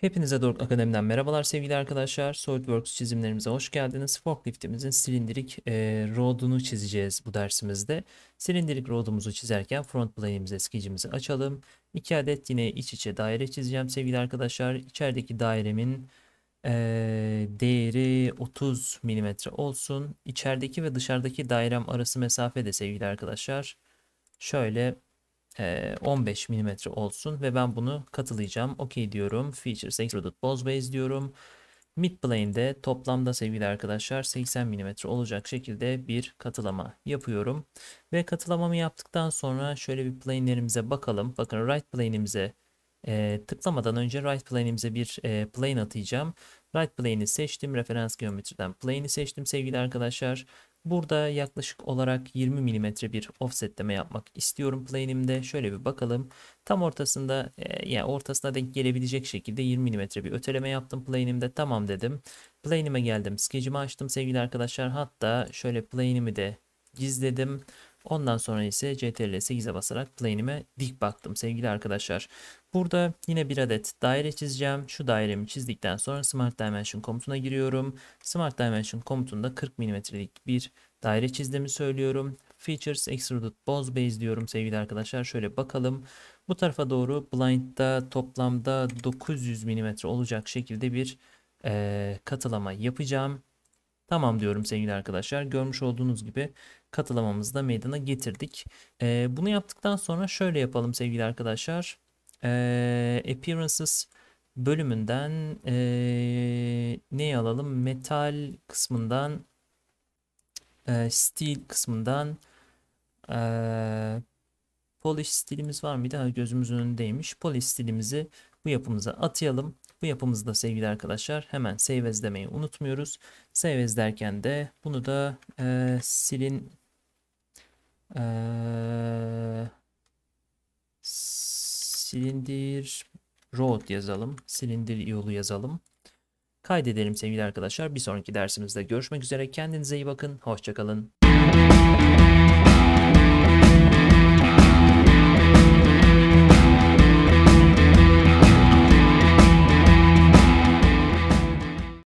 Hepinize Dork Akademi'den merhabalar sevgili arkadaşlar. SolidWorks çizimlerimize hoş geldiniz. Forkliftimizin silindirik e, rodunu çizeceğiz bu dersimizde. Silindirik rodumuzu çizerken front plane'imize eskicimizi açalım. İki adet yine iç içe daire çizeceğim sevgili arkadaşlar. İçerideki dairemin e, değeri 30 mm olsun. İçerideki ve dışarıdaki dairem arası mesafe de sevgili arkadaşlar. Şöyle 15 mm olsun ve ben bunu katılayacağım. OK diyorum. Features Extruded Both base diyorum. Mid plane'de toplamda sevgili arkadaşlar 80 mm olacak şekilde bir katılama yapıyorum. Ve katılamamı yaptıktan sonra şöyle bir plane'lerimize bakalım. Bakın right plane'imize e, tıklamadan önce right plane'imize bir e, plane atayacağım. Right plane'i seçtim. Referans geometriden plane'i seçtim sevgili arkadaşlar. Burada yaklaşık olarak 20 mm bir offsetleme yapmak istiyorum plane'imde. Şöyle bir bakalım. Tam ortasında e, yani ortasına denk gelebilecek şekilde 20 mm bir öteleme yaptım plane'imde. Tamam dedim. Plane'ime geldim. Skecimi açtım sevgili arkadaşlar. Hatta şöyle plane'imi de gizledim. Ondan sonra ise Ctrl 8'e basarak plane'ime dik baktım sevgili arkadaşlar. Burada yine bir adet daire çizeceğim. Şu dairemi çizdikten sonra Smart Dimension komutuna giriyorum. Smart Dimension komutunda 40 mm'lik bir daire çizdiğimi söylüyorum. Features Extruded Boss Base diyorum sevgili arkadaşlar. Şöyle bakalım. Bu tarafa doğru blind'da toplamda 900 mm olacak şekilde bir e, katılama yapacağım. Tamam diyorum sevgili arkadaşlar. Görmüş olduğunuz gibi katılamamızı da meydana getirdik. Ee, bunu yaptıktan sonra şöyle yapalım sevgili arkadaşlar. Ee, appearances bölümünden ee, ne alalım? Metal kısmından e, Steel kısmından e, Polish stilimiz var mıydı? gözümüzün önündeymiş. Polish stilimizi bu yapımıza atayalım. Bu yapımızda sevgili arkadaşlar hemen save as demeyi unutmuyoruz. Save as derken de bunu da e, silin e, silindir road yazalım. Silindir yolu yazalım. Kaydedelim sevgili arkadaşlar. Bir sonraki dersimizde görüşmek üzere. Kendinize iyi bakın. Hoşçakalın.